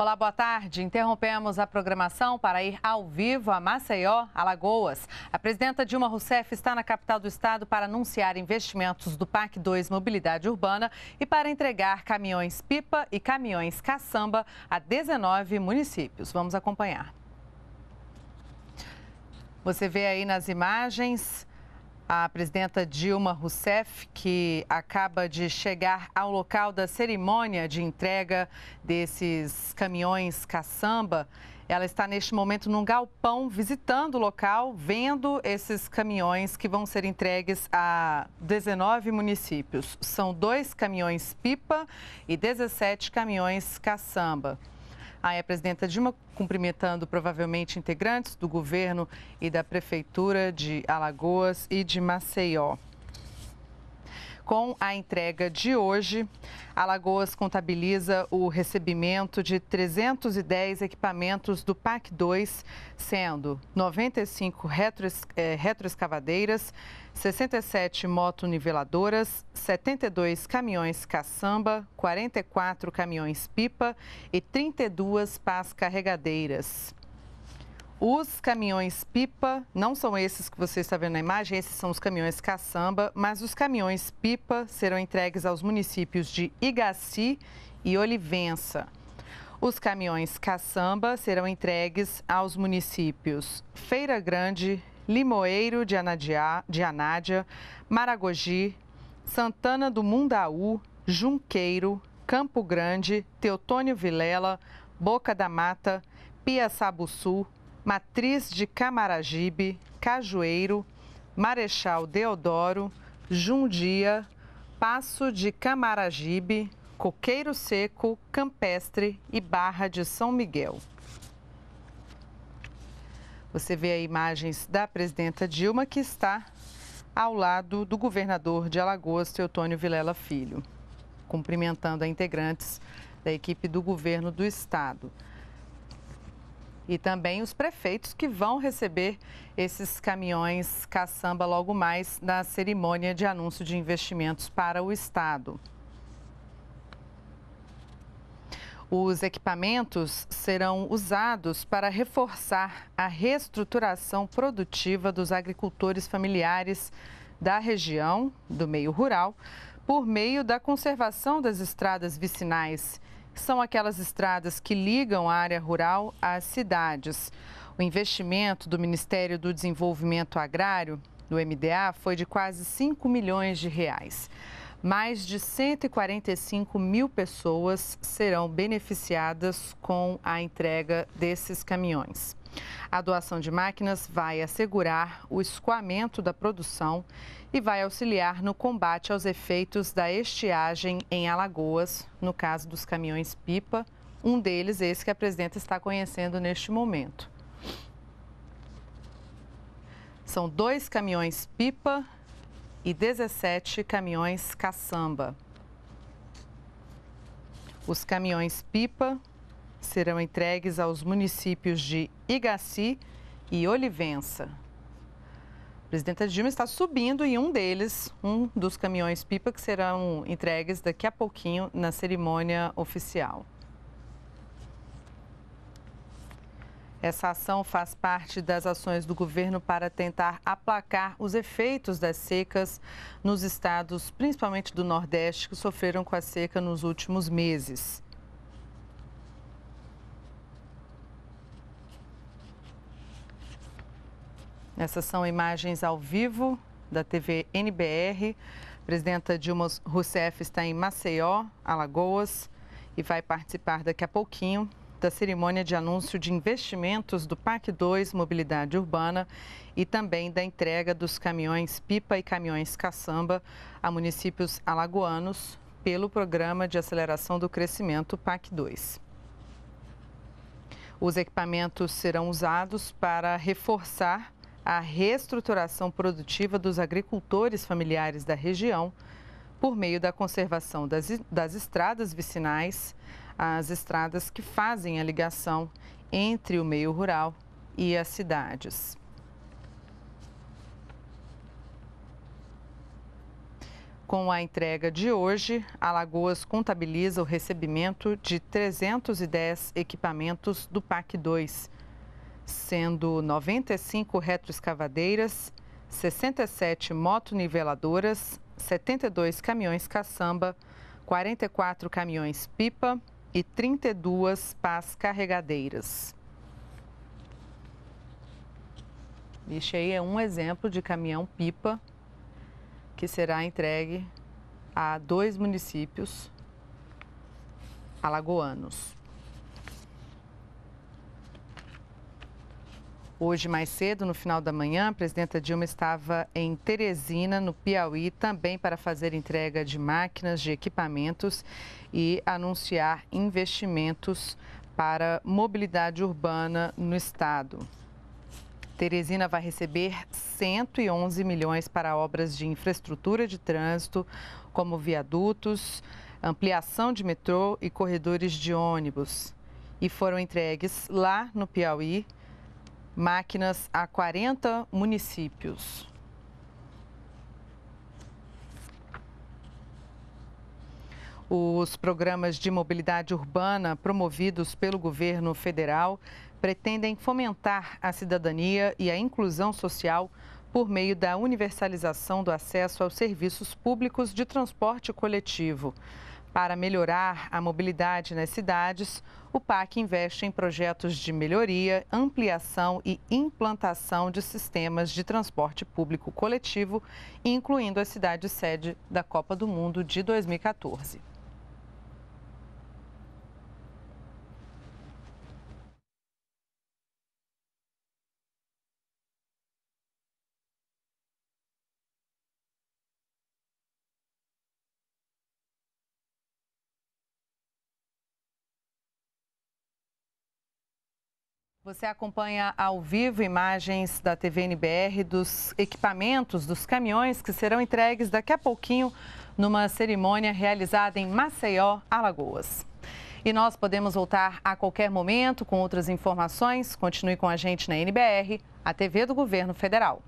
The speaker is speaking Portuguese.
Olá, boa tarde. Interrompemos a programação para ir ao vivo a Maceió, Alagoas. A presidenta Dilma Rousseff está na capital do estado para anunciar investimentos do PAC 2 Mobilidade Urbana e para entregar caminhões pipa e caminhões caçamba a 19 municípios. Vamos acompanhar. Você vê aí nas imagens a presidenta Dilma Rousseff, que acaba de chegar ao local da cerimônia de entrega desses caminhões caçamba, ela está neste momento num galpão visitando o local, vendo esses caminhões que vão ser entregues a 19 municípios. São dois caminhões pipa e 17 caminhões caçamba. Aí a presidenta Dilma cumprimentando provavelmente integrantes do governo e da prefeitura de Alagoas e de Maceió. Com a entrega de hoje, Alagoas contabiliza o recebimento de 310 equipamentos do PAC 2, sendo 95 retro eh, retroescavadeiras, 67 motoniveladoras, 72 caminhões caçamba, 44 caminhões pipa e 32 pás carregadeiras. Os caminhões pipa, não são esses que você está vendo na imagem, esses são os caminhões caçamba, mas os caminhões pipa serão entregues aos municípios de Igaci e Olivença. Os caminhões caçamba serão entregues aos municípios Feira Grande, Limoeiro de, Anadia, de Anádia, Maragogi, Santana do Mundaú, Junqueiro, Campo Grande, Teotônio Vilela, Boca da Mata, Piaçabuçu. Matriz de Camaragibe, Cajueiro, Marechal Deodoro, Jundia, Passo de Camaragibe, Coqueiro Seco, Campestre e Barra de São Miguel. Você vê aí imagens da presidenta Dilma, que está ao lado do governador de Alagoas, Teotônio Vilela Filho, cumprimentando a integrantes da equipe do governo do estado e também os prefeitos que vão receber esses caminhões caçamba logo mais na cerimônia de anúncio de investimentos para o Estado. Os equipamentos serão usados para reforçar a reestruturação produtiva dos agricultores familiares da região, do meio rural, por meio da conservação das estradas vicinais são aquelas estradas que ligam a área rural às cidades. O investimento do Ministério do Desenvolvimento Agrário, do MDA, foi de quase 5 milhões de reais mais de 145 mil pessoas serão beneficiadas com a entrega desses caminhões. A doação de máquinas vai assegurar o escoamento da produção e vai auxiliar no combate aos efeitos da estiagem em Alagoas, no caso dos caminhões pipa, um deles esse que a presidenta está conhecendo neste momento. São dois caminhões pipa e 17 caminhões caçamba. Os caminhões pipa serão entregues aos municípios de Igaci e Olivença. A presidenta Dilma está subindo e um deles, um dos caminhões pipa, que serão entregues daqui a pouquinho na cerimônia oficial. Essa ação faz parte das ações do governo para tentar aplacar os efeitos das secas nos estados, principalmente do Nordeste, que sofreram com a seca nos últimos meses. Essas são imagens ao vivo da TV NBR. A presidenta Dilma Rousseff está em Maceió, Alagoas, e vai participar daqui a pouquinho da cerimônia de anúncio de investimentos do Pac 2 Mobilidade Urbana e também da entrega dos caminhões pipa e caminhões caçamba a municípios alagoanos pelo Programa de Aceleração do Crescimento PAC 2. Os equipamentos serão usados para reforçar a reestruturação produtiva dos agricultores familiares da região por meio da conservação das, das estradas vicinais, as estradas que fazem a ligação entre o meio rural e as cidades. Com a entrega de hoje, Alagoas contabiliza o recebimento de 310 equipamentos do PAC 2, sendo 95 retroescavadeiras, 67 motoniveladoras, 72 caminhões caçamba, 44 caminhões pipa, e 32 pás carregadeiras. Este aí é um exemplo de caminhão-pipa que será entregue a dois municípios alagoanos. Hoje, mais cedo, no final da manhã, a presidenta Dilma estava em Teresina, no Piauí, também para fazer entrega de máquinas, de equipamentos e anunciar investimentos para mobilidade urbana no estado. Teresina vai receber 111 milhões para obras de infraestrutura de trânsito, como viadutos, ampliação de metrô e corredores de ônibus. E foram entregues lá no Piauí máquinas a 40 municípios. Os programas de mobilidade urbana promovidos pelo governo federal pretendem fomentar a cidadania e a inclusão social por meio da universalização do acesso aos serviços públicos de transporte coletivo. Para melhorar a mobilidade nas cidades, o PAC investe em projetos de melhoria, ampliação e implantação de sistemas de transporte público coletivo, incluindo a cidade sede da Copa do Mundo de 2014. Você acompanha ao vivo imagens da TV NBR dos equipamentos, dos caminhões que serão entregues daqui a pouquinho numa cerimônia realizada em Maceió, Alagoas. E nós podemos voltar a qualquer momento com outras informações. Continue com a gente na NBR, a TV do Governo Federal.